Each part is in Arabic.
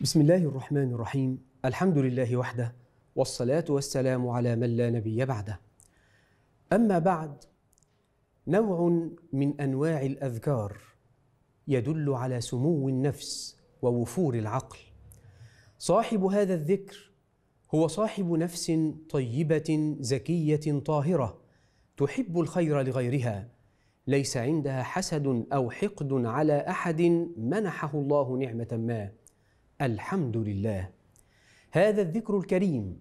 بسم الله الرحمن الرحيم الحمد لله وحده والصلاة والسلام على من لا نبي بعده أما بعد نوع من أنواع الأذكار يدل على سمو النفس ووفور العقل صاحب هذا الذكر هو صاحب نفس طيبة زكية طاهرة تحب الخير لغيرها ليس عندها حسد أو حقد على أحد منحه الله نعمة ما الحمد لله هذا الذكر الكريم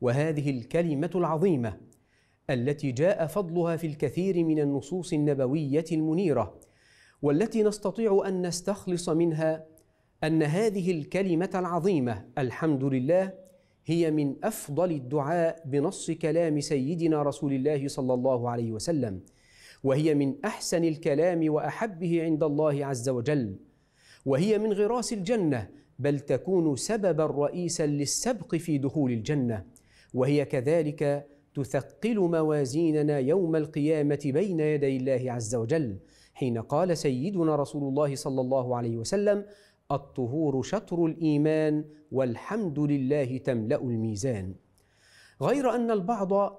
وهذه الكلمه العظيمه التي جاء فضلها في الكثير من النصوص النبويه المنيره والتي نستطيع ان نستخلص منها ان هذه الكلمه العظيمه الحمد لله هي من افضل الدعاء بنص كلام سيدنا رسول الله صلى الله عليه وسلم وهي من احسن الكلام واحبه عند الله عز وجل وهي من غراس الجنه بل تكون سببا رئيسا للسبق في دخول الجنه وهي كذلك تثقل موازيننا يوم القيامه بين يدي الله عز وجل حين قال سيدنا رسول الله صلى الله عليه وسلم الطهور شطر الايمان والحمد لله تملا الميزان غير ان البعض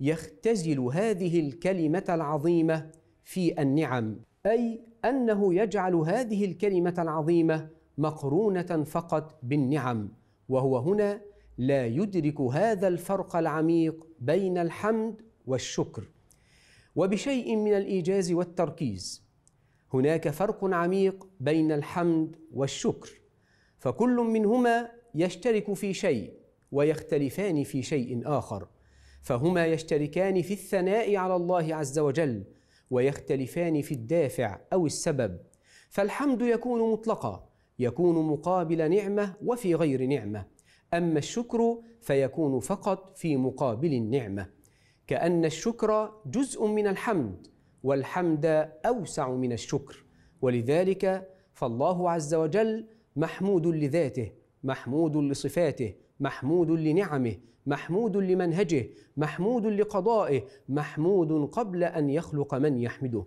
يختزل هذه الكلمه العظيمه في النعم اي انه يجعل هذه الكلمه العظيمه مقرونه فقط بالنعم وهو هنا لا يدرك هذا الفرق العميق بين الحمد والشكر وبشيء من الايجاز والتركيز هناك فرق عميق بين الحمد والشكر فكل منهما يشترك في شيء ويختلفان في شيء اخر فهما يشتركان في الثناء على الله عز وجل ويختلفان في الدافع او السبب فالحمد يكون مطلقا يكون مقابل نعمة وفي غير نعمة أما الشكر فيكون فقط في مقابل النعمة كأن الشكر جزء من الحمد والحمد أوسع من الشكر ولذلك فالله عز وجل محمود لذاته محمود لصفاته محمود لنعمه محمود لمنهجه محمود لقضائه محمود قبل ان يخلق من يحمده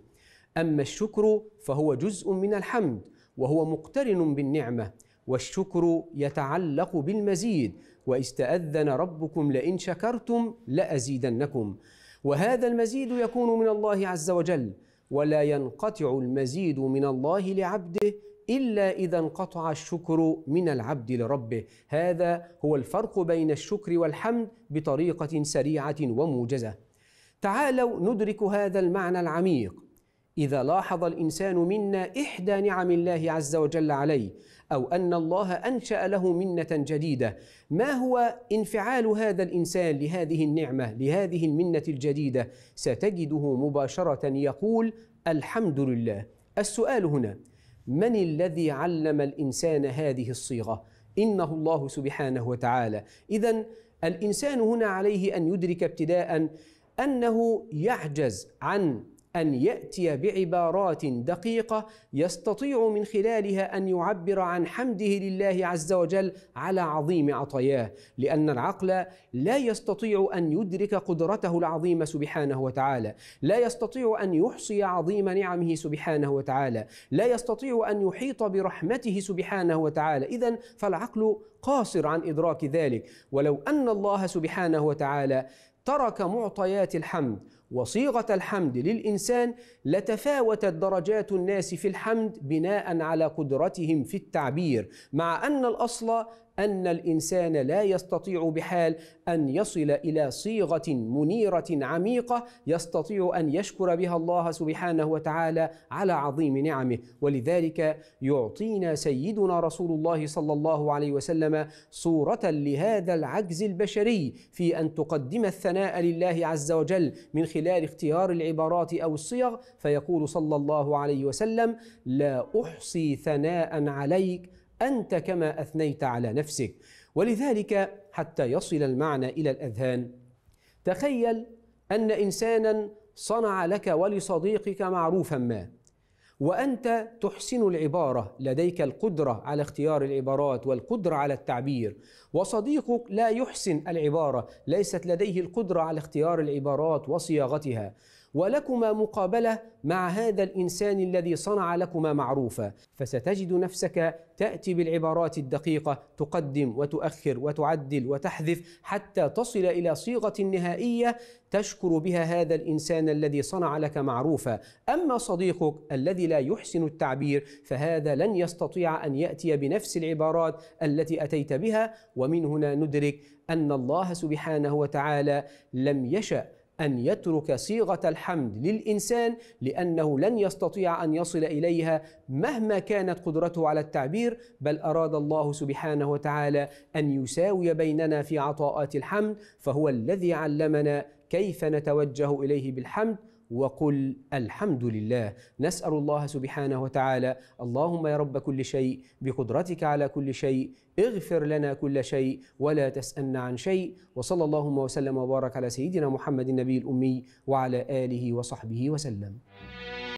اما الشكر فهو جزء من الحمد وهو مقترن بالنعمه والشكر يتعلق بالمزيد واستاذن ربكم لئن شكرتم لازيدنكم وهذا المزيد يكون من الله عز وجل ولا ينقطع المزيد من الله لعبده الا اذا انقطع الشكر من العبد لربه هذا هو الفرق بين الشكر والحمد بطريقه سريعه وموجزه تعالوا ندرك هذا المعنى العميق إذا لاحظ الإنسان منا إحدى نعم الله عز وجل عليه أو أن الله أنشأ له منة جديدة ما هو انفعال هذا الإنسان لهذه النعمة لهذه المنة الجديدة ستجده مباشرة يقول الحمد لله السؤال هنا من الذي علم الإنسان هذه الصيغة؟ إنه الله سبحانه وتعالى إذا الإنسان هنا عليه أن يدرك ابتداء أنه يعجز عن ان ياتي بعبارات دقيقه يستطيع من خلالها ان يعبر عن حمده لله عز وجل على عظيم عطاياه لان العقل لا يستطيع ان يدرك قدرته العظيمه سبحانه وتعالى لا يستطيع ان يحصي عظيم نعمه سبحانه وتعالى لا يستطيع ان يحيط برحمته سبحانه وتعالى اذا فالعقل قاصر عن ادراك ذلك ولو ان الله سبحانه وتعالى ترك معطيات الحمد وصيغه الحمد للانسان لتفاوتت درجات الناس في الحمد بناء على قدرتهم في التعبير مع ان الاصل ان الانسان لا يستطيع بحال ان يصل الى صيغه منيره عميقه يستطيع ان يشكر بها الله سبحانه وتعالى على عظيم نعمه ولذلك يعطينا سيدنا رسول الله صلى الله عليه وسلم صوره لهذا العجز البشري في ان تقدم الثناء لله عز وجل من خلال اختيار العبارات او الصيغ فيقول صلى الله عليه وسلم لا احصي ثناء عليك انت كما اثنيت على نفسك ولذلك حتى يصل المعنى الى الاذهان تخيل ان انسانا صنع لك ولصديقك معروفا ما وانت تحسن العباره لديك القدره على اختيار العبارات والقدره على التعبير وصديقك لا يحسن العباره ليست لديه القدره على اختيار العبارات وصياغتها ولكما مقابله مع هذا الانسان الذي صنع لكما معروفا فستجد نفسك تاتي بالعبارات الدقيقه تقدم وتؤخر وتعدل وتحذف حتى تصل الى صيغه نهائيه تشكر بها هذا الانسان الذي صنع لك معروفا اما صديقك الذي لا يحسن التعبير فهذا لن يستطيع ان ياتي بنفس العبارات التي اتيت بها ومن هنا ندرك ان الله سبحانه وتعالى لم يشأ أن يترك صيغة الحمد للإنسان لأنه لن يستطيع أن يصل إليها مهما كانت قدرته على التعبير بل أراد الله سبحانه وتعالى أن يساوي بيننا في عطاءات الحمد فهو الذي علمنا كيف نتوجه إليه بالحمد وقل الحمد لله نسال الله سبحانه وتعالى اللهم يا رب كل شيء بقدرتك على كل شيء اغفر لنا كل شيء ولا تسالنا عن شيء وصلى اللهم وسلم وبارك على سيدنا محمد النبي الامي وعلى اله وصحبه وسلم